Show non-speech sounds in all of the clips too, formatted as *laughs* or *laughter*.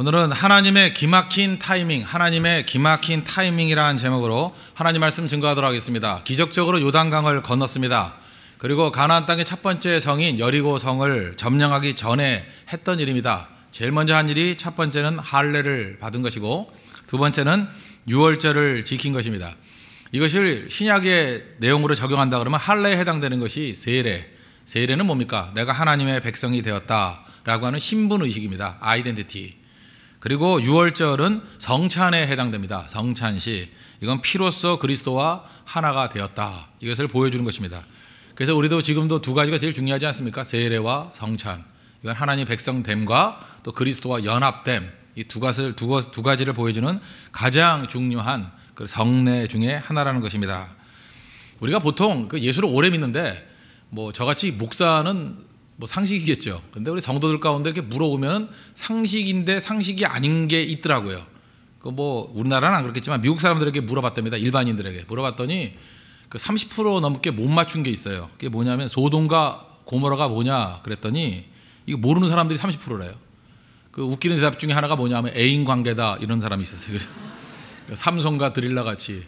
오늘은 하나님의 기막힌 타이밍, 하나님의 기막힌 타이밍이라는 제목으로 하나님 말씀 증거하도록 하겠습니다. 기적적으로 요단강을 건넜습니다. 그리고 가나안 땅의 첫 번째 성인 여리고 성을 점령하기 전에 했던 일입니다. 제일 먼저 한 일이 첫 번째는 할례를 받은 것이고 두 번째는 유월절을 지킨 것입니다. 이것을 신약의 내용으로 적용한다 그러면 할례에 해당되는 것이 세례. 세례는 뭡니까? 내가 하나님의 백성이 되었다라고 하는 신분 의식입니다. 아이덴티티. 그리고 유월절은 성찬에 해당됩니다. 성찬시. 이건 피로써 그리스도와 하나가 되었다. 이것을 보여주는 것입니다. 그래서 우리도 지금도 두 가지가 제일 중요하지 않습니까? 세례와 성찬. 이건 하나님 백성됨과 또 그리스도와 연합됨. 이 두 가지를, 두 가지를 보여주는 가장 중요한 그 성례 중에 하나라는 것입니다. 우리가 보통 그 예수를 오래 믿는데 뭐 저같이 목사는 뭐 상식이겠죠. 근데 우리 성도들 가운데 이렇게 물어보면 상식인데 상식이 아닌 게 있더라고요. 그 뭐 우리나라는 안 그렇겠지만 미국 사람들에게 물어봤답니다. 일반인들에게 물어봤더니 그 30% 넘게 못 맞춘 게 있어요. 그게 뭐냐면 소동과 고모라가 뭐냐 그랬더니 이거 모르는 사람들이 30%래요. 그 웃기는 대답 중에 하나가 뭐냐면 애인 관계다 이런 사람이 있었어요. 그죠? 그러니까 삼성과 드릴라 같이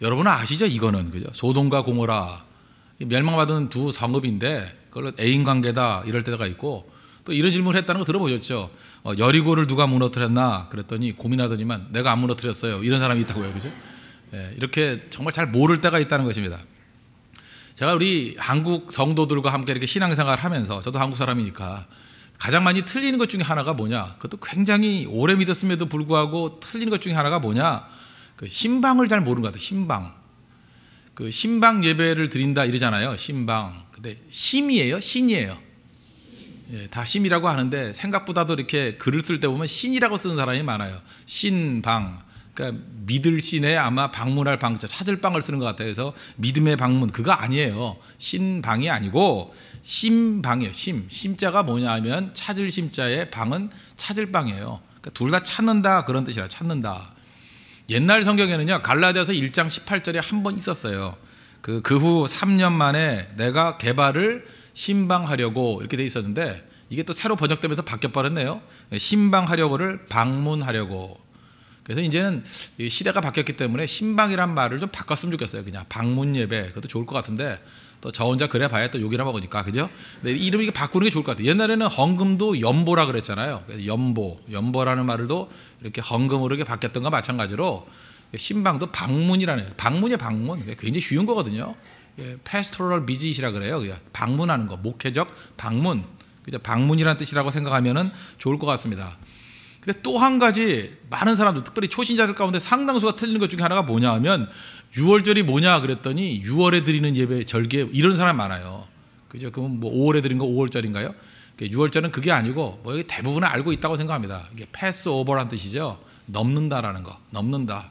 여러분 아시죠? 이거는 그죠? 소돔과 고모라 멸망받은 두 성읍인데 그걸 로 애인 관계다 이럴 때가 있고 또 이런 질문을 했다는 거 들어보셨죠? 어, 여리고를 누가 무너뜨렸나 그랬더니 고민하더니만 내가 안 무너뜨렸어요 이런 사람이 있다고요, 그죠? 예, 이렇게 정말 잘 모를 때가 있다는 것입니다. 제가 우리 한국 성도들과 함께 이렇게 신앙생활을 하면서 저도 한국 사람이니까 가장 많이 틀리는 것 중에 하나가 뭐냐? 그것도 굉장히 오래 믿었음에도 불구하고 틀리는 것 중에 하나가 뭐냐? 그 신방을 잘 모르는 것 같아요. 신방. 그 신방 예배를 드린다 이러잖아요. 신방. 근 네, 심이에요? 신이에요? 예, 다 심이라고 하는데 생각보다도 이렇게 글을 쓸 때 보면 신이라고 쓰는 사람이 많아요. 신방. 그러니까 믿을 신에 아마 방문할 방 찾을 방을 쓰는 것 같아요. 그래서 믿음의 방문 그거 아니에요. 신방이 아니고 심방이에요. 심 심자가 뭐냐하면 찾을 심자의 방은 찾을 방이에요. 그러니까 둘다 찾는다 그런 뜻이라 찾는다. 옛날 성경에는요 갈라디아서 1장 18절에 한 번 있었어요. 그그후 3년 만에 내가 개발을 신방하려고 이렇게 돼 있었는데 이게 또 새로 번역되면서 바뀌어 버렸네요. 신방하려고를 방문하려고. 그래서 이제는 시대가 바뀌었기 때문에 신방이란 말을 좀 바꿨으면 좋겠어요. 그냥 방문 예배 그것도 좋을 것 같은데 또 저 혼자 그래 봐야 또 욕이나 먹으니까 그죠? 근데 이름 이게 바꾸는 게 좋을 것 같아요. 옛날에는 헌금도 연보라 그랬잖아요. 연보, 연보라는 말을도 이렇게 헌금으로 이렇게 바뀌었던 거 마찬가지로 신방도 방문이라는 방문이 방문 굉장히 쉬운 거거든요. 예, 페스토럴 비짓이라 그래요. 방문하는 거 목회적 방문 그죠 방문이라는 뜻이라고 생각하면 좋을 것 같습니다. 근데 또 한 가지 많은 사람들 특별히 초신자들 가운데 상당수가 틀리는 것 중에 하나가 뭐냐 하면 6월절이 뭐냐 그랬더니 6월에 드리는 예배 절개 이런 사람 많아요. 그죠? 그럼 뭐 5월에 드린 거 5월절인가요? 6월절은 그러니까 그게 아니고 뭐 대부분은 알고 있다고 생각합니다. 이게 패스오버란 뜻이죠. 넘는다라는 거. 넘는다.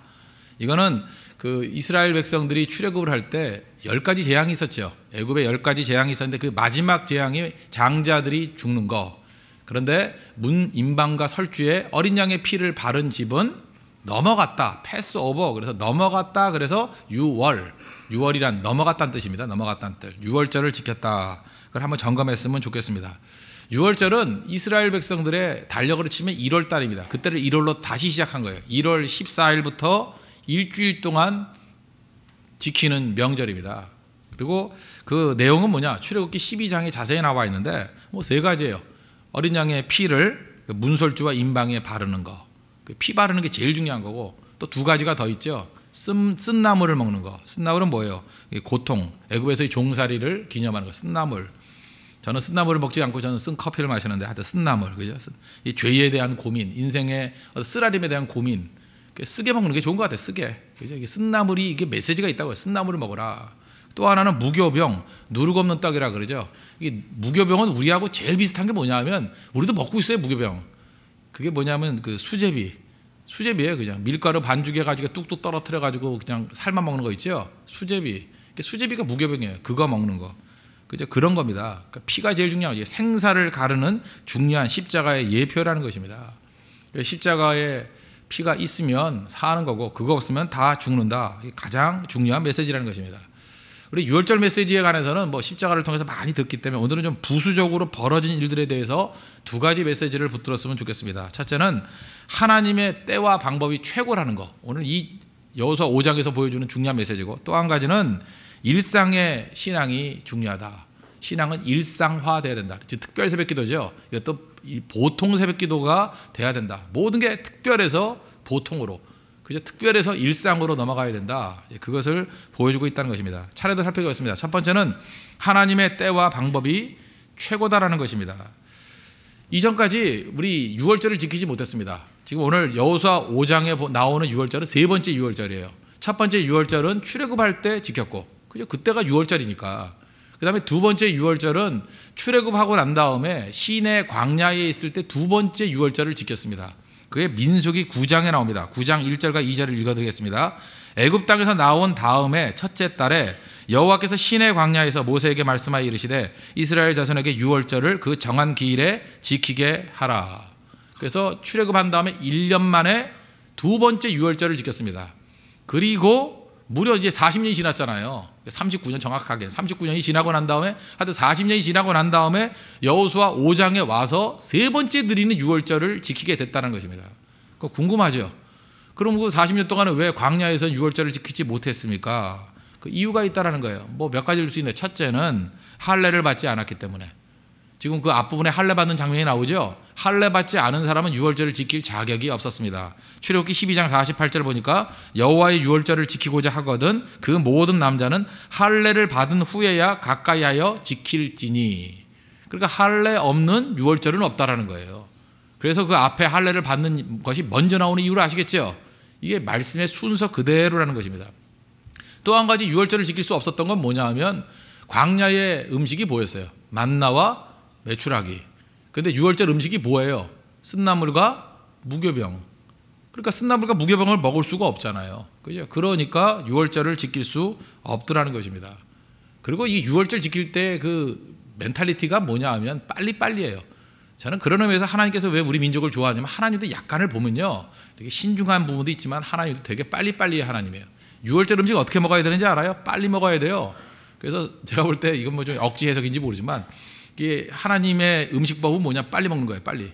이거는 그 이스라엘 백성들이 출애굽을 할 때 열 가지 재앙이 있었죠. 애굽에 열 가지 재앙이 있었는데 그 마지막 재앙이 장자들이 죽는 거. 그런데 문 임방과 설주에 어린 양의 피를 바른 집은 넘어갔다. 패스오버. 그래서 넘어갔다. 그래서 6월. 6월이란 넘어갔다는 뜻입니다. 넘어갔다는 뜻. 6월절을 지켰다. 그걸 한번 점검했으면 좋겠습니다. 6월절은 이스라엘 백성들의 달력으로 치면 1월 달입니다. 그때를 1월로 다시 시작한 거예요. 1월 14일부터 일주일 동안 지키는 명절입니다. 그리고 그 내용은 뭐냐? 출애굽기 12장에 자세히 나와 있는데 뭐 세 가지예요. 어린 양의 피를 그 문설주와 임방에 바르는 거. 그 피 바르는 게 제일 중요한 거고 또 두 가지가 더 있죠. 쓴, 쓴나물을 먹는 거. 쓴나물은 뭐예요? 고통, 애굽에서의 종살이를 기념하는 거. 쓴나물. 저는 쓴나물을 먹지 않고 저는 쓴 커피를 마시는데 하여튼 쓴나물. 그죠? 이 죄에 대한 고민, 인생의 쓰라림에 대한 고민, 쓰게 먹는 게 좋은 것 같아. 쓰게. 그죠? 이게 쓴나물이 이게 메시지가 있다고요. 쓴나물을 먹어라. 또 하나는 무교병, 누룩 없는 떡이라 그러죠. 이 무교병은 우리하고 제일 비슷한 게 뭐냐면 우리도 먹고 있어요, 무교병. 그게 뭐냐면 그 수제비. 수제비예요, 그냥. 밀가루 반죽해 가지고 뚝뚝 떨어뜨려 가지고 그냥 삶아 먹는 거 있죠? 수제비. 수제비가 무교병이에요. 그거 먹는 거. 그죠? 그런 겁니다. 그러니까 피가 제일 중요하죠. 생사를 가르는 중요한 십자가의 예표라는 것입니다. 그러니까 십자가의 피가 있으면 사는 거고 그거 없으면 다 죽는다. 가장 중요한 메시지라는 것입니다. 우리 유월절 메시지에 관해서는 뭐 십자가를 통해서 많이 듣기 때문에 오늘은 좀 부수적으로 벌어진 일들에 대해서 두 가지 메시지를 붙들었으면 좋겠습니다. 첫째는 하나님의 때와 방법이 최고라는 거. 오늘 이 여호수아 5장에서 보여주는 중요한 메시지고 또 한 가지는 일상의 신앙이 중요하다. 신앙은 일상화돼야 된다. 즉 특별 새벽 기도죠. 이것도 이 보통 새벽 기도가 돼야 된다. 모든 게 특별해서 보통으로 그저 특별해서 일상으로 넘어가야 된다. 예, 그것을 보여주고 있다는 것입니다. 차례도 살펴보겠습니다. 첫 번째는 하나님의 때와 방법이 최고다라는 것입니다. 이전까지 우리 6월절을 지키지 못했습니다. 지금 오늘 여호수아 5장에 나오는 6월절은 세 번째 6월절이에요. 첫 번째 6월절은 출애굽할 때 지켰고 그죠? 그때가 6월절이니까 그 다음에 두 번째 유월절은 출애굽하고 난 다음에 시내 광야에 있을 때 두 번째 유월절을 지켰습니다. 그게 민숙이 9장에 나옵니다. 9장 1절과 2절을 읽어드리겠습니다. 애굽 땅에서 나온 다음에 첫째 달에 여호와께서 시내 광야에서 모세에게 말씀하여 이르시되 이스라엘 자손에게 유월절을 그 정한 기일에 지키게 하라. 그래서 출애굽한 다음에 1년 만에 두 번째 유월절을 지켰습니다. 그리고 무려 이제 40년이 지났잖아요. 39년 정확하게 39년이 지나고 난 다음에 하여튼 40년이 지나고 난 다음에 여호수아 5장에 와서 세 번째 드리는 6월절을 지키게 됐다는 것입니다. 그 궁금하죠. 그럼 그 40년 동안은 왜 광야에서 6월절을 지키지 못했습니까? 그 이유가 있다라는 거예요. 뭐 몇 가지일 수 있는데 첫째는 할례를 받지 않았기 때문에 지금 그 앞부분에 할례 받는 장면이 나오죠. 할례 받지 않은 사람은 유월절을 지킬 자격이 없었습니다. 출애굽기 12장 48절 보니까 여호와의 유월절을 지키고자 하거든 그 모든 남자는 할례를 받은 후에야 가까이하여 지킬지니. 그러니까 할례 없는 유월절은 없다라는 거예요. 그래서 그 앞에 할례를 받는 것이 먼저 나오는 이유를 아시겠죠? 이게 말씀의 순서 그대로라는 것입니다. 또 한 가지 유월절을 지킬 수 없었던 건 뭐냐 하면 광야의 음식이 보였어요. 만나와 매출하기. 근데 6월절 음식이 뭐예요? 쓴나물과 무교병. 그러니까 쓴나물과 무교병을 먹을 수가 없잖아요. 그죠? 그러니까 6월절을 지킬 수 없더라는 것입니다. 그리고 이 6월절 지킬 때 그 멘탈리티가 뭐냐 하면 빨리빨리예요. 저는 그런 의미에서 하나님께서 왜 우리 민족을 좋아하냐면 하나님도 약간을 보면요. 되게 신중한 부분도 있지만 하나님도 되게 빨리빨리 하나님이에요. 6월절 음식 어떻게 먹어야 되는지 알아요? 빨리 먹어야 돼요. 그래서 제가 볼 때 이건 뭐 좀 억지 해석인지 모르지만 이게 하나님의 음식법은 뭐냐? 빨리 먹는 거예요, 빨리.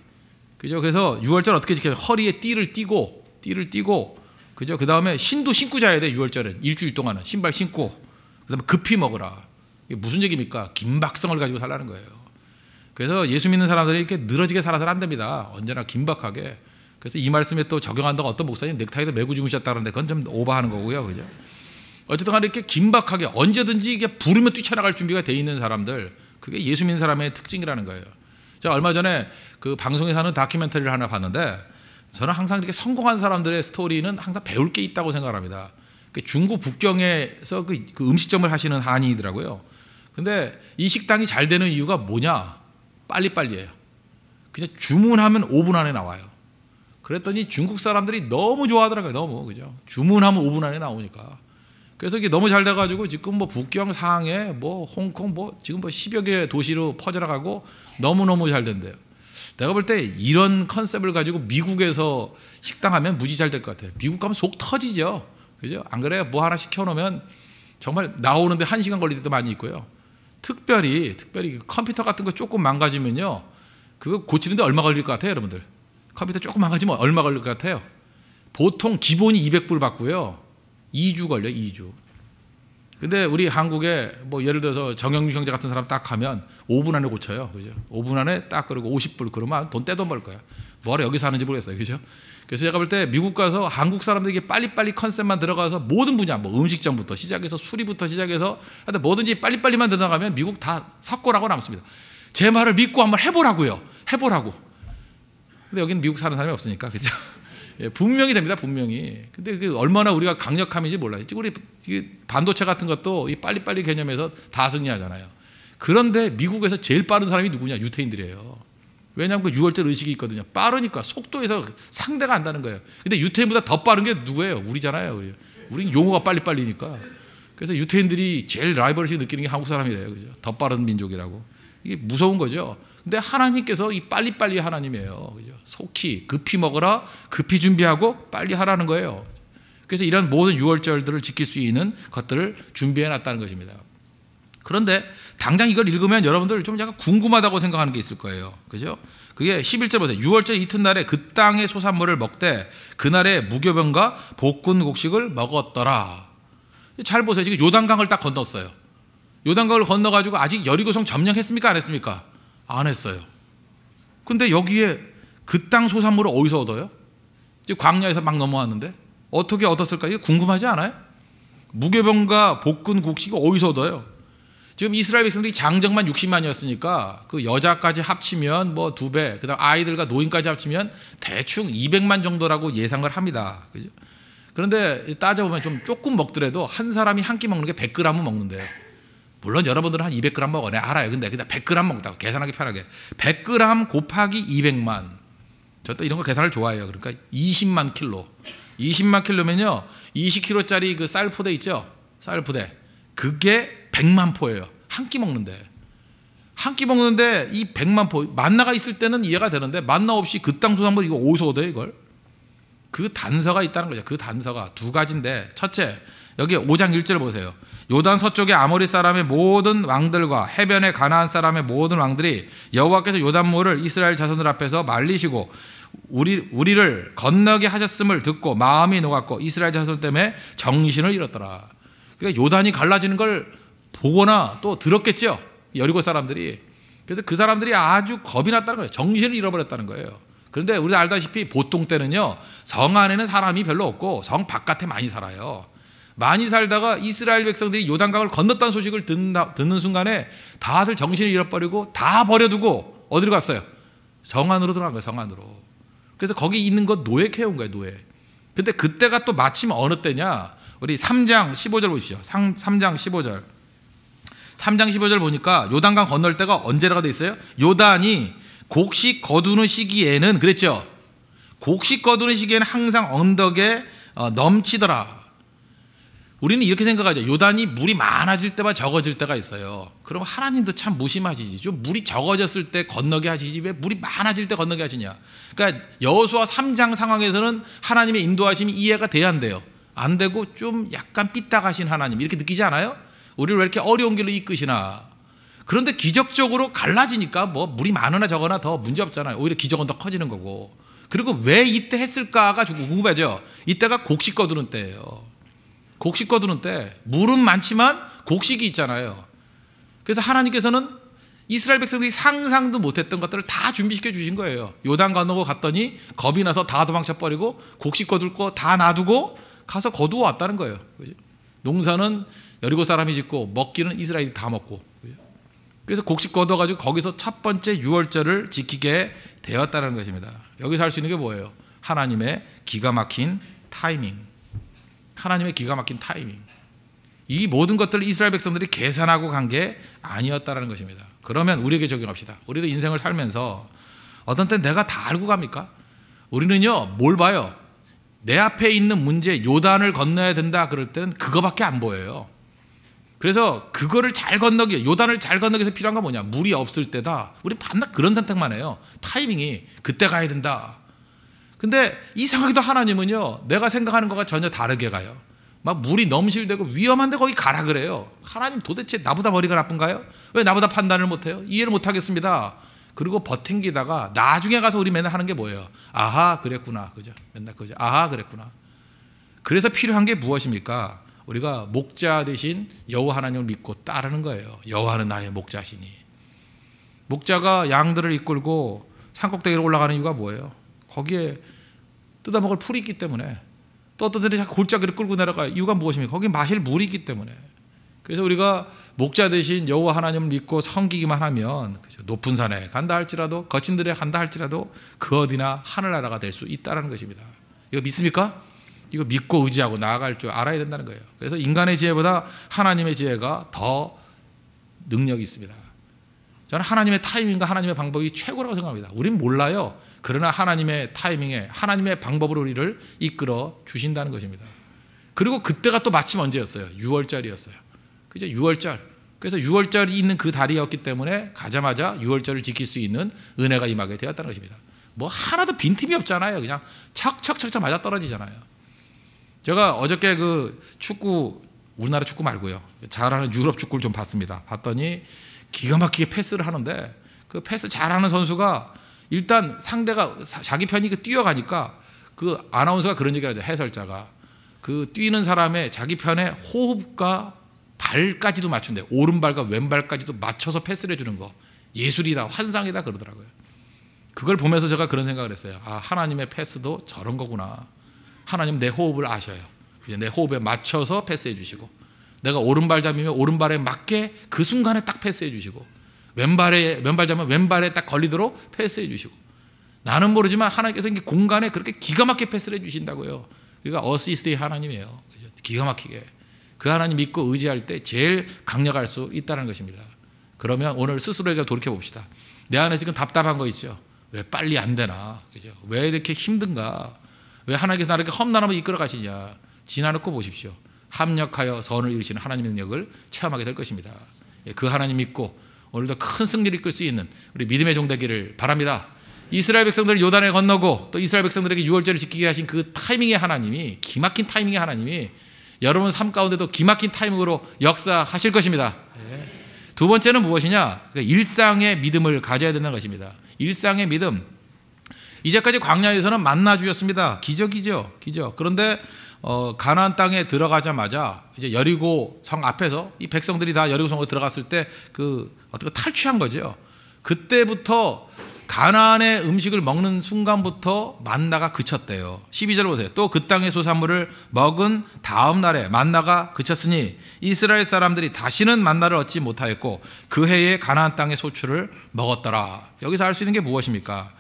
그죠? 그래서 유월절 어떻게 지켜요? 허리에 띠를 띠고, 띠를 띠고, 그죠? 그 다음에 신도 신고 자야 돼, 유월절은 일주일 동안은. 신발 신고. 그 다음에 급히 먹어라. 이게 무슨 얘기입니까? 긴박성을 가지고 살라는 거예요. 그래서 예수 믿는 사람들이 이렇게 늘어지게 살아서는 안 됩니다. 언제나 긴박하게. 그래서 이 말씀에 또 적용한다고 어떤 목사님 넥타이도 메고 주무셨다는데 그건 좀 오버하는 거고요. 그죠? 어쨌든 간에 이렇게 긴박하게 언제든지 이게 부르면 뛰쳐나갈 준비가 돼 있는 사람들 그게 예수 믿는 사람의 특징이라는 거예요. 제가 얼마 전에 그 방송에서 하는 다큐멘터리를 하나 봤는데 저는 항상 이렇게 성공한 사람들의 스토리는 항상 배울 게 있다고 생각합니다. 그 중국 북경에서 그, 그 음식점을 하시는 한인이더라고요. 근데 이 식당이 잘 되는 이유가 뭐냐? 빨리빨리예요. 그냥 주문하면 5분 안에 나와요. 그랬더니 중국 사람들이 너무 좋아하더라고요. 너무 그죠? 주문하면 5분 안에 나오니까. 그래서 이게 너무 잘 돼가지고 지금 뭐 북경, 상해, 뭐 홍콩, 뭐 지금 뭐 10여 개 도시로 퍼져나가고 너무너무 잘 된대요. 내가 볼 때 이런 컨셉을 가지고 미국에서 식당 하면 무지 잘 될 것 같아요. 미국 가면 속 터지죠. 그죠? 안 그래? 요뭐 하나 시켜놓으면 정말 나오는데 한 시간 걸릴 때도 많이 있고요. 특별히, 특별히 그 컴퓨터 같은 거 조금 망가지면요. 그거 고치는데 얼마 걸릴 것 같아요, 여러분들? 컴퓨터 조금 망가지면 얼마 걸릴 것 같아요? 보통 기본이 200불 받고요. 2주 걸려 요 2주. 근데 우리 한국에 뭐 예를 들어서 정영준 형제 같은 사람 딱 가면 5분 안에 고쳐요. 그죠? 5분 안에 딱 그러고 50불 그러면 돈 떼돈 벌 거야. 뭐하러 여기서 하는지 모르겠어요. 그죠? 그래서 제가 볼 때 미국 가서 한국 사람들에게 빨리빨리 컨셉만 들어가서 모든 분야, 뭐 음식점부터 시작해서 수리부터 시작해서 하여튼 뭐든지 빨리빨리만 들어가면 미국 다 석고라고 남습니다. 제 말을 믿고 한번 해보라고요. 해보라고. 근데 여기는 미국 사는 사람이 없으니까. 그죠? 예, 분명히 됩니다. 분명히. 근데 그 얼마나 우리가 강력함인지 몰라요. 우리 반도체 같은 것도 이 빨리빨리 개념에서 다 승리하잖아요. 그런데 미국에서 제일 빠른 사람이 누구냐? 유태인들이에요. 왜냐하면 그6월절 의식이 있거든요. 빠르니까 속도에서 상대가 안 다는 거예요. 근데 유태인보다 더 빠른 게 누구예요? 우리잖아요. 우리. 우린 용어가 빨리빨리니까. 그래서 유태인들이 제일 라이벌식 느끼는 게 한국 사람이래요. 그죠? 더 빠른 민족이라고. 이게 무서운 거죠. 근데 하나님께서 이 빨리빨리 하나님이에요. 속히 급히 먹어라, 급히 준비하고 빨리 하라는 거예요. 그래서 이런 모든 유월절들을 지킬 수 있는 것들을 준비해 놨다는 것입니다. 그런데 당장 이걸 읽으면 여러분들 좀 약간 궁금하다고 생각하는 게 있을 거예요. 그죠? 그게 11절 보세요. 6월절 이튿날에 그 땅의 소산물을 먹되 그날에 무교병과 복근 곡식을 먹었더라. 잘 보세요. 지금 요단강을 딱 건넜어요. 요단강을 건너가지고 아직 여리고성 점령했습니까? 안 했습니까? 안 했어요. 근데 여기에 그 땅 소산물을 어디서 얻어요? 광야에서 막 넘어왔는데 어떻게 얻었을까? 이게 궁금하지 않아요? 무교병과 볶은 곡식이 어디서 얻어요? 지금 이스라엘 백성들이 장정만 60만이었으니까 그 여자까지 합치면 뭐 두 배, 그다음 아이들과 노인까지 합치면 대충 200만 정도라고 예상을 합니다. 그죠? 그런데 따져보면 좀 조금 먹더라도 한 사람이 한 끼 먹는 게 100g은 먹는데 물론 여러분들은 한 200g 먹어. 내 알아요. 근데 그냥 100g 먹다고 계산하기 편하게. 100g 곱하기 200만. 저 또 이런 거 계산을 좋아해요. 그러니까 20만 킬로. 20만 킬로면요. 20kg짜리 그쌀 포대 있죠? 쌀 포대. 그게 100만 포예요. 한 끼 먹는데. 한 끼 먹는데 이 100만 포 만나가 있을 때는 이해가 되는데 만나 없이 그땅 소산물 이거 어디서 얻어요, 이걸? 그 단서가 있다는 거죠. 그 단서가 두 가지인데 첫째 여기 5장 1절 보세요. 요단 서쪽의 아모리 사람의 모든 왕들과 해변의 가나안 사람의 모든 왕들이 여호와께서 요단모를 이스라엘 자손들 앞에서 말리시고 우리 우리를 건너게 하셨음을 듣고 마음이 녹았고 이스라엘 자손 때문에 정신을 잃었더라. 그러니까 요단이 갈라지는 걸 보거나 또 들었겠죠. 여리고 사람들이. 그래서 그 사람들이 아주 겁이 났다는 거예요. 정신을 잃어버렸다는 거예요. 그런데 우리 알다시피 보통 때는요. 성 안에는 사람이 별로 없고 성 바깥에 많이 살아요. 많이 살다가 이스라엘 백성들이 요단강을 건넜다는 소식을 듣는 듣는 순간에 다들 정신을 잃어버리고 다 버려두고 어디로 갔어요? 성안으로 들어간 거예요, 성안으로. 그래서 거기 있는 건 노예 캐온 거예요, 노예. 근데 그때가 또 마침 어느 때냐? 우리 3장 15절 보시죠. 3장 15절. 3장 15절 보니까 요단강 건널 때가 언제라고 돼 있어요? 요단이 곡식 거두는 시기에는 그랬죠. 곡식 거두는 시기에는 항상 언덕에 어, 넘치더라. 우리는 이렇게 생각하죠. 요단이 물이 많아질 때와 적어질 때가 있어요. 그럼 하나님도 참 무심하시지. 좀 물이 적어졌을 때 건너게 하시지 왜 물이 많아질 때 건너게 하시냐. 그러니까 여수아 3장 상황에서는 하나님의 인도하심이 이해가 돼야 한대요. 안 되고 좀 약간 삐딱하신 하나님 이렇게 느끼지 않아요? 우리를 왜 이렇게 어려운 길로 이끄시나. 그런데 기적적으로 갈라지니까 뭐 물이 많으나 적거나 더 문제 없잖아요. 오히려 기적은 더 커지는 거고. 그리고 왜 이때 했을까가 궁금하죠. 이때가 곡식 거두는 때예요. 곡식 거두는 때 물은 많지만 곡식이 있잖아요. 그래서 하나님께서는 이스라엘 백성들이 상상도 못했던 것들을 다 준비시켜 주신 거예요. 요단 건너고 갔더니 겁이 나서 다 도망쳐 버리고 곡식 거둘 거 다 놔두고 가서 거두어 왔다는 거예요. 그죠? 농사는 여리고 사람이 짓고 먹기는 이스라엘이 다 먹고. 그죠? 그래서 곡식 거둬 가지고 거기서 첫 번째 유월절을 지키게 되었다는 것입니다. 여기서 할 수 있는 게 뭐예요? 하나님의 기가 막힌 타이밍. 하나님의 기가 막힌 타이밍. 이 모든 것들을 이스라엘 백성들이 계산하고 간 게 아니었다라는 것입니다. 그러면 우리에게 적용합시다. 우리도 인생을 살면서 어떤 때 내가 다 알고 갑니까? 우리는요, 뭘 봐요? 내 앞에 있는 문제, 요단을 건너야 된다 그럴 때는 그거밖에 안 보여요. 그래서 그거를 잘 건너기, 요단을 잘 건너기 위해서 필요한 건 뭐냐? 물이 없을 때다. 우리 밤낮 그런 선택만 해요. 타이밍이 그때 가야 된다. 근데 이상하게도 하나님은요, 내가 생각하는 것과 전혀 다르게 가요. 막 물이 넘실대고 위험한데 거기 가라 그래요. 하나님 도대체 나보다 머리가 나쁜가요? 왜 나보다 판단을 못해요? 이해를 못하겠습니다. 그리고 버팅기다가 나중에 가서 우리 맨날 하는 게 뭐예요? 아하, 그랬구나. 그죠? 맨날 그죠? 아하, 그랬구나. 그래서 필요한 게 무엇입니까? 우리가 목자 대신 여호 하나님을 믿고 따르는 거예요. 여호와는 나의 목자시니. 목자가 양들을 이끌고 산꼭대기로 올라가는 이유가 뭐예요? 거기에 뜯어먹을 풀이 있기 때문에 떳떳떤데 자꾸 골짜기를 끌고 내려가 이유가 무엇입니까? 거기 마실 물이 있기 때문에 그래서 우리가 목자 대신 여호와 하나님을 믿고 섬기기만 하면 높은 산에 간다 할지라도 거친 들에 간다 할지라도 그 어디나 하늘나라가 될 수 있다라는 것입니다. 이거 믿습니까? 이거 믿고 의지하고 나아갈 줄 알아야 된다는 거예요. 그래서 인간의 지혜보다 하나님의 지혜가 더 능력이 있습니다. 저는 하나님의 타이밍과 하나님의 방법이 최고라고 생각합니다. 우린 몰라요. 그러나 하나님의 타이밍에 하나님의 방법으로 우리를 이끌어 주신다는 것입니다. 그리고 그때가 또 마침 언제였어요? 6월절이었어요. 그죠? 6월절. 그래서 6월절이 있는 그 달이었기 때문에 가자마자 6월절을 지킬 수 있는 은혜가 임하게 되었다는 것입니다. 뭐 하나도 빈틈이 없잖아요. 그냥 착착착착 맞아 떨어지잖아요. 제가 어저께 그 축구 우리나라 축구 말고요. 잘하는 유럽 축구를 좀 봤습니다. 봤더니 기가 막히게 패스를 하는데 그 패스 잘하는 선수가 일단 상대가 자기 편이 그 뛰어가니까 그 아나운서가 그런 얘기를 하죠. 해설자가. 그 뛰는 사람의 자기 편의 호흡과 발까지도 맞춘대. 오른발과 왼발까지도 맞춰서 패스를 해주는 거. 예술이다, 환상이다 그러더라고요. 그걸 보면서 제가 그런 생각을 했어요. 아, 하나님의 패스도 저런 거구나. 하나님 내 호흡을 아셔요. 내 호흡에 맞춰서 패스해 주시고. 내가 오른발잡이면 오른발에 맞게 그 순간에 딱 패스해 주시고. 왼발에 왼발 잡으면 왼발에 딱 걸리도록 패스해 주시고 나는 모르지만 하나님께서 공간에 그렇게 기가 막히게 패스를 해 주신다고요. 그러니까 어시스트의 하나님이에요. 기가 막히게. 그 하나님 믿고 의지할 때 제일 강력할 수 있다는 것입니다. 그러면 오늘 스스로에게 돌이켜 봅시다. 내 안에 지금 답답한 거 있죠. 왜 빨리 안 되나? 그죠? 왜 이렇게 힘든가? 왜 하나님께서 나를 이렇게 험난함을 이끌어 가시냐? 지나놓고 보십시오. 합력하여 선을 이루시는 하나님의 능력을 체험하게 될 것입니다. 예, 그 하나님 믿고 오늘도 큰 승리를 이끌 수 있는 우리 믿음의 종 되기를 바랍니다. 이스라엘 백성들을 요단에 건너고 또 이스라엘 백성들에게 유월절을 지키게 하신 그 타이밍의 하나님이 기막힌 타이밍의 하나님이 여러분 삶 가운데도 기막힌 타이밍으로 역사하실 것입니다. 두 번째는 무엇이냐? 그러니까 일상의 믿음을 가져야 된는 것입니다. 일상의 믿음. 이제까지 광야에서는 만나 주였습니다. 기적이죠. 기적. 그런데 어, 가나안 땅에 들어가자마자 이제 여리고 성 앞에서 이 백성들이 다 여리고 성으로 들어갔을 때 그 어떻게 탈취한 거죠. 그때부터 가나안의 음식을 먹는 순간부터 만나가 그쳤대요. 12절 보세요. 또 그 땅의 소산물을 먹은 다음 날에 만나가 그쳤으니 이스라엘 사람들이 다시는 만나를 얻지 못하였고 그 해에 가나안 땅의 소출을 먹었더라. 여기서 알 수 있는 게 무엇입니까?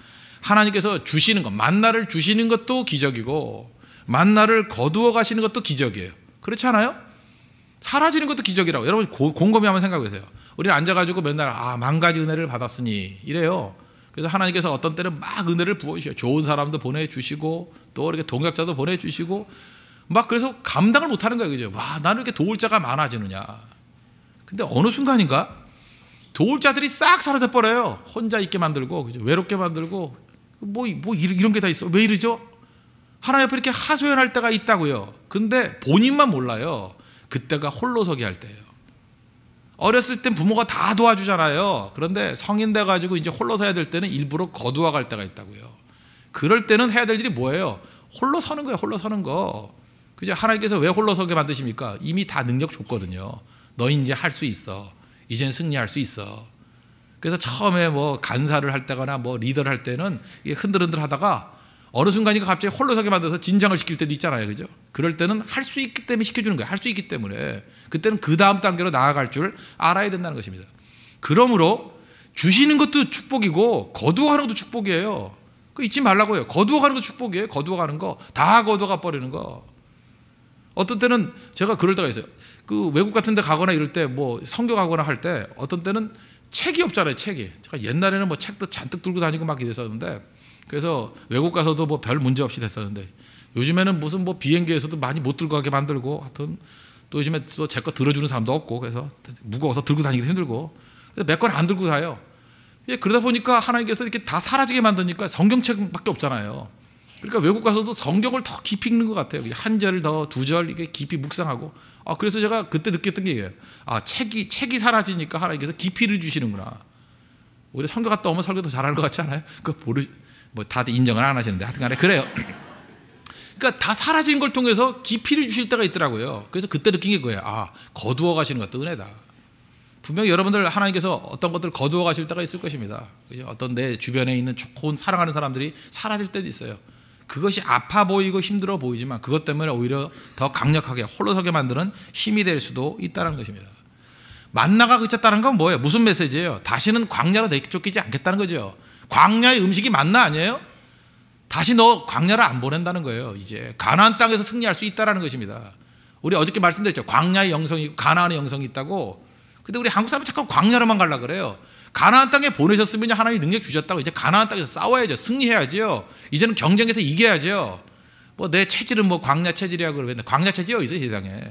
하나님께서 주시는 것, 만나를 주시는 것도 기적이고 만나를 거두어 가시는 것도 기적이에요. 그렇지 않아요? 사라지는 것도 기적이라고. 여러분 곰곰이 한번 생각해 보세요. 우리는 앉아가지고 맨날 아 망가지 은혜를 받았으니 이래요. 그래서 하나님께서 어떤 때는 막 은혜를 부어주셔요. 좋은 사람도 보내주시고 또 이렇게 동역자도 보내주시고 막 그래서 감당을 못하는 거예요. 그죠? 와 나는 이렇게 도울 자가 많아지느냐. 근데 어느 순간인가 도울 자들이 싹 사라져 버려요. 혼자 있게 만들고 그죠? 외롭게 만들고 뭐뭐 뭐 이런 게 다 있어. 왜 이러죠? 하나 옆에 이렇게 하소연할 때가 있다고요. 근데 본인만 몰라요. 그때가 홀로서기 할 때예요. 어렸을 땐 부모가 다 도와주잖아요. 그런데 성인 돼 가지고 이제 홀로 서야 될 때는 일부러 거두어 갈 때가 있다고요. 그럴 때는 해야 될 일이 뭐예요? 홀로 서는 거예요. 홀로 서는 거. 그죠? 하나님께서 왜 홀로 서게 만드십니까? 이미 다 능력 줬거든요. 너 이제 할 수 있어. 이젠 승리할 수 있어. 그래서 처음에 뭐 간사를 할 때거나 뭐 리더를 할 때는 흔들흔들 하다가 어느 순간이가 갑자기 홀로 서게 만들어서 진장을 시킬 때도 있잖아요. 그죠? 그럴 때는 할 수 있기 때문에 시켜주는 거예요. 할 수 있기 때문에. 그때는 그 다음 단계로 나아갈 줄 알아야 된다는 것입니다. 그러므로 주시는 것도 축복이고 거두어가는 것도 축복이에요. 그 잊지 말라고요. 거두어가는 것도 축복이에요. 거두어가는 거. 다 거두어가 버리는 거. 어떤 때는 제가 그럴 때가 있어요. 그 외국 같은 데 가거나 이럴 때 뭐 성교 가거나 할 때 어떤 때는 책이 없잖아요. 책이. 제가 옛날에는 뭐 책도 잔뜩 들고 다니고 막 이랬었는데 그래서 외국 가서도 뭐 별 문제 없이 됐었는데 요즘에는 무슨 뭐 비행기에서도 많이 못 들고 가게 만들고 하여튼 또 요즘에 또제거 들어주는 사람도 없고 그래서 무거워서 들고 다니기도 힘들고 그래서 몇 권 안 들고 다요. 예, 그러다 보니까 하나님께서 이렇게 다 사라지게 만드니까 성경책밖에 없잖아요. 그러니까 외국 가서도 성경을 더 깊이 읽는 것 같아요. 한 절 더 두 절 이게 깊이 묵상하고. 아 그래서 제가 그때 느꼈던 게이거아 책이 책이 사라지니까 하나님께서 깊이를 주시는구나. 우리 성경 갔다 오면 설교 도 잘하는 것 같지 않아요? 그 모르 뭐 다들 인정을 안 하시는데 하여튼 간에 그래요. *clears throat* 그러니까 다 사라진 걸 통해서 깊이를 주실 때가 있더라고요. 그래서 그때 느낀 게 그거예요. 아, 거두어 가시는 것도 은혜다. 분명히 여러분들 하나님께서 어떤 것들을 거두어 가실 때가 있을 것입니다. 그죠? 어떤 내 주변에 있는 좋은 사랑하는 사람들이 사라질 때도 있어요. 그것이 아파 보이고 힘들어 보이지만 그것 때문에 오히려 더 강력하게 홀로 서게 만드는 힘이 될 수도 있다는 것입니다. 만나가 그쳤다는 건 뭐예요? 무슨 메시지예요? 다시는 광야로 내쫓기지 않겠다는 거죠. 광야의 음식이 맞나 아니에요? 다시 너 광야를 안 보낸다는 거예요. 이제 가나안 땅에서 승리할 수 있다라는 것입니다. 우리 어저께 말씀드렸죠. 광야의 영성이 가나안의 영성이 있다고. 근데 우리 한국 사람은 자꾸 광야로만 가려 그래요. 가나안 땅에 보내셨으면 하나님이 능력 주셨다고 이제 가나안 땅에서 싸워야죠. 승리해야죠 이제는 경쟁에서 이겨야죠. 뭐 내 체질은 뭐 광야 체질이라고 그러는데 광야 체질이 어디 있어 세상에.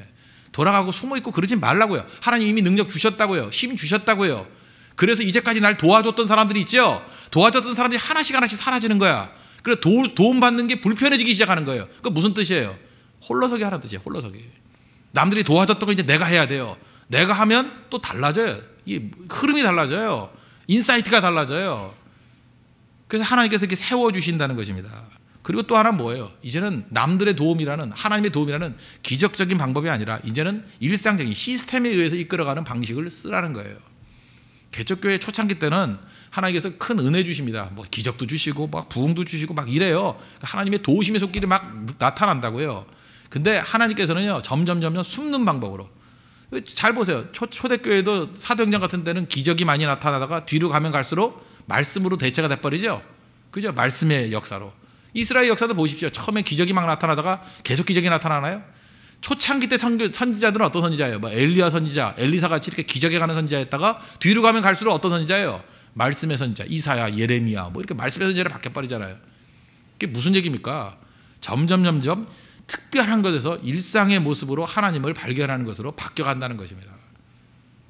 돌아가고 숨어 있고 그러지 말라고요. 하나님 이미 능력 주셨다고요. 힘 주셨다고요. 그래서 이제까지 날 도와줬던 사람들이 있죠. 도와줬던 사람들이 하나씩 하나씩 사라지는 거야. 그래서 도, 도움받는 게 불편해지기 시작하는 거예요. 그 무슨 뜻이에요? 홀로서기 하라는 뜻이에요. 홀로서기. 남들이 도와줬던 걸 이제 내가 해야 돼요. 내가 하면 또 달라져요. 이 흐름이 달라져요. 인사이트가 달라져요. 그래서 하나님께서 이렇게 세워주신다는 것입니다. 그리고 또 하나 뭐예요? 이제는 남들의 도움이라는 하나님의 도움이라는 기적적인 방법이 아니라 이제는 일상적인 시스템에 의해서 이끌어가는 방식을 쓰라는 거예요. 개척교회 초창기 때는 하나님께서 큰 은혜 주십니다. 뭐 기적도 주시고 막 부흥도 주시고 막 이래요. 그러니까 하나님의 도우심의 손길이 막 나타난다고요. 근데 하나님께서는요 점점 점점 숨는 방법으로 잘 보세요. 초, 초대교회도 사도행전 같은 때는 기적이 많이 나타나다가 뒤로 가면 갈수록 말씀으로 대체가 돼버리죠. 그죠? 말씀의 역사로. 이스라엘 역사도 보십시오. 처음에 기적이 막 나타나다가 계속 기적이 나타나나요? 초창기 때 선교, 선지자들은 어떤 선지자예요? 뭐 엘리야 선지자, 엘리사 같이 이렇게 기적에 가는 선지자였다가 뒤로 가면 갈수록 어떤 선지자예요? 말씀의 선지자, 이사야, 예레미야 뭐 이렇게 말씀의 선지자를 바뀌어버리잖아요. 이게 무슨 얘기입니까? 점점 점점 특별한 것에서 일상의 모습으로 하나님을 발견하는 것으로 바뀌어간다는 것입니다.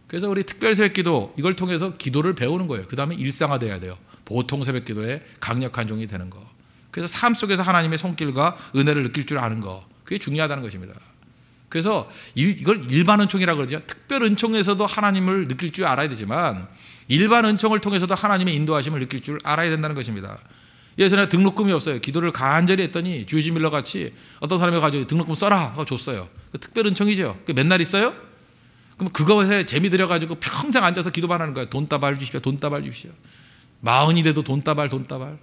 그래서 우리 특별 새벽기도 이걸 통해서 기도를 배우는 거예요. 그 다음에 일상화돼야 돼요. 보통 새벽기도의 강력한 종이 되는 거. 그래서 삶 속에서 하나님의 손길과 은혜를 느낄 줄 아는 거. 그게 중요하다는 것입니다. 그래서 이걸 일반 은총이라고 그러죠. 특별 은총에서도 하나님을 느낄 줄 알아야 되지만 일반 은총을 통해서도 하나님의 인도하심을 느낄 줄 알아야 된다는 것입니다. 예전에 등록금이 없어요. 기도를 간절히 했더니 주유지 밀러 같이 어떤 사람이 가지고 등록금 써라 하고 줬어요. 그 특별 은총이죠. 그 맨날 있어요? 그럼 그거에 재미 들여가지고 평생 앉아서 기도만 하는 거예요. 돈 따발 주십시오. 돈 따발 주십시오. 마흔이 돼도 돈 따발, 돈 따발.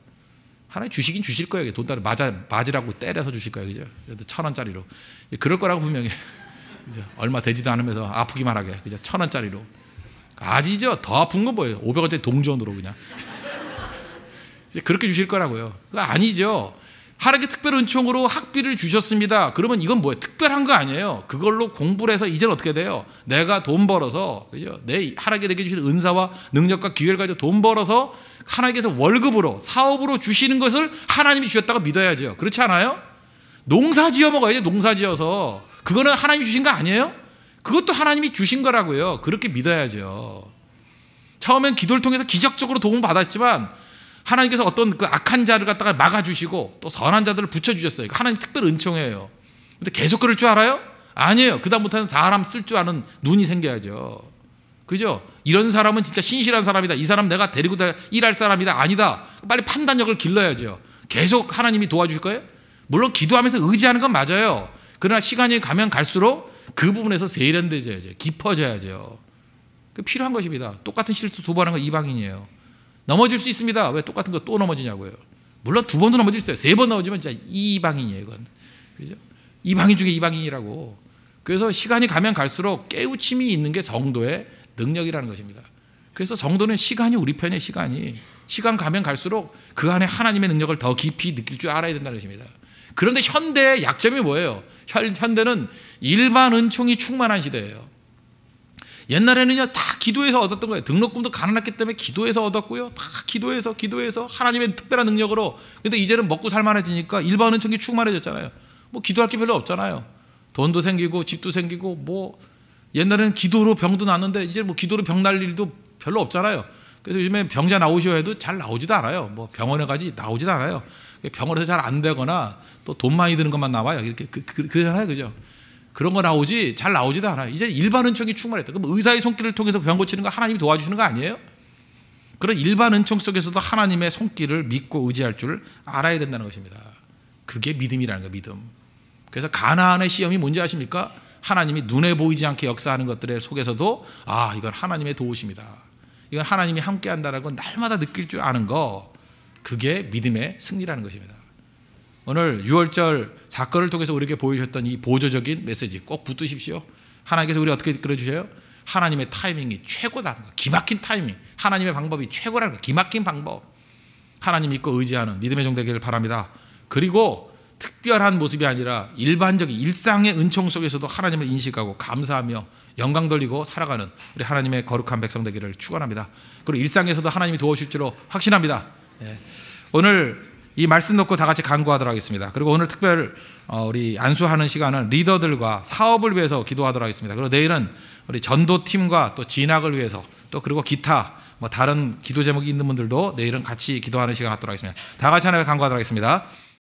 하나의 주시긴 주실 거예요. 돈 따로 맞아 맞으라고 때려서 주실 거예요. 그죠? 천 원짜리로 그럴 거라고 분명히 그죠? *laughs* 얼마 되지도 않으면서 아프기만 하게 그죠? 천 원짜리로 아지죠? 더 아픈 건 뭐예요? 5 0 0 원짜리 동전으로 그냥 *laughs* 그렇게 주실 거라고요. 그거 아니죠. 하나님께 특별 은총으로 학비를 주셨습니다. 그러면 이건 뭐예요? 특별한 거 아니에요. 그걸로 공부를 해서 이제는 어떻게 돼요? 내가 돈 벌어서 그죠? 내 하나님께 내게 주신 은사와 능력과 기회를 가지고 돈 벌어서 하나님께서 월급으로 사업으로 주시는 것을 하나님이 주셨다고 믿어야죠. 그렇지 않아요? 농사 지어 먹어야지 농사 지어서 그거는 하나님이 주신 거 아니에요? 그것도 하나님이 주신 거라고요. 그렇게 믿어야죠. 처음엔 기도를 통해서 기적적으로 도움 받았지만 하나님께서 어떤 그 악한 자를 갖다가 막아주시고 또 선한 자들을 붙여주셨어요. 하나님 특별 은총이에요. 근데 계속 그럴 줄 알아요? 아니에요. 그다음부터는 사람 쓸 줄 아는 눈이 생겨야죠. 그죠? 이런 사람은 진짜 신실한 사람이다. 이 사람 내가 데리고 일할 사람이다. 아니다. 빨리 판단력을 길러야죠. 계속 하나님이 도와주실 거예요? 물론 기도하면서 의지하는 건 맞아요. 그러나 시간이 가면 갈수록 그 부분에서 세련되져야죠. 깊어져야죠. 필요한 것입니다. 똑같은 실수 두 번 하는 건 이방인이에요. 넘어질 수 있습니다. 왜 똑같은 거 또 넘어지냐고요. 물론 두 번도 넘어질 수 있어요. 세 번 넘어지면 진짜 이방인이에요, 이건. 그죠? 이방인 중에 이방인이라고. 그래서 시간이 가면 갈수록 깨우침이 있는 게정도의 능력이라는 것입니다. 그래서 성도는 시간이 우리 편의 시간이. 시간 가면 갈수록 그 안에 하나님의 능력을 더 깊이 느낄 줄 알아야 된다는 것입니다. 그런데 현대의 약점이 뭐예요? 현대는 일반 은총이 충만한 시대예요. 옛날에는요 다 기도해서 얻었던 거예요. 등록금도 가난했기 때문에 기도해서 얻었고요. 다 기도해서 기도해서 하나님의 특별한 능력으로. 근데 이제는 먹고 살만해지니까 일반 은총이 충만해졌잖아요. 뭐 기도할 게 별로 없잖아요. 돈도 생기고 집도 생기고 뭐 옛날에는 기도로 병도 났는데 이제 뭐 기도로 병 날 일도 별로 없잖아요. 그래서 요즘에 병자 나오셔야 해도 잘 나오지도 않아요. 뭐 병원에 가지 나오지도 않아요. 병원에서 잘 안 되거나 또 돈 많이 드는 것만 나와요. 이렇게 그, 그, 그러잖아요. 그죠? 그런 거 나오지 잘 나오지도 않아요. 이제 일반 은총이 충만했다. 그럼 의사의 손길을 통해서 병 고치는 거 하나님이 도와주시는 거 아니에요? 그런 일반 은총 속에서도 하나님의 손길을 믿고 의지할 줄 알아야 된다는 것입니다. 그게 믿음이라는 거 믿음. 그래서 가나안의 시험이 뭔지 아십니까? 하나님이 눈에 보이지 않게 역사하는 것들의 속에서도 아 이건 하나님의 도우심이다. 이건 하나님이 함께한다라고 날마다 느낄 줄 아는 거 그게 믿음의 승리라는 것입니다. 오늘 6월절 사건을 통해서 우리에게 보여주셨던 이 보조적인 메시지 꼭 붙드십시오. 하나님께서 우리 어떻게 끌어주세요 하나님의 타이밍이 최고다. 기막힌 타이밍. 하나님의 방법이 최고라는 거. 기막힌 방법. 하나님 믿고 의지하는 믿음의 종되기를 바랍니다. 그리고 특별한 모습이 아니라 일반적인 일상의 은총 속에서도 하나님을 인식하고 감사하며 영광 돌리고 살아가는 우리 하나님의 거룩한 백성 되기를 축원합니다. 그리고 일상에서도 하나님이 도우실 줄로 확신합니다. 예. 오늘 이 말씀 놓고 다 같이 간구하도록 하겠습니다. 그리고 오늘 특별 어, 우리 안수하는 시간은 리더들과 사업을 위해서 기도하도록 하겠습니다. 그리고 내일은 우리 전도팀과 또 진학을 위해서 또 그리고 기타 뭐 다른 기도 제목이 있는 분들도 내일은 같이 기도하는 시간 갖도록 하겠습니다. 다 같이 하나님 간구하도록 하겠습니다.